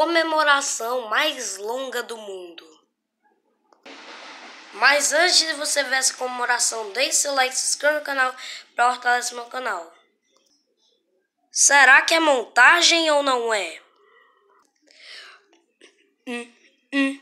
comemoração mais longa do mundo. Mas antes de você ver essa comemoração, deixe seu like, se inscreva no canal para fortalecer meu canal. Será que é montagem ou não é? Hum, hum.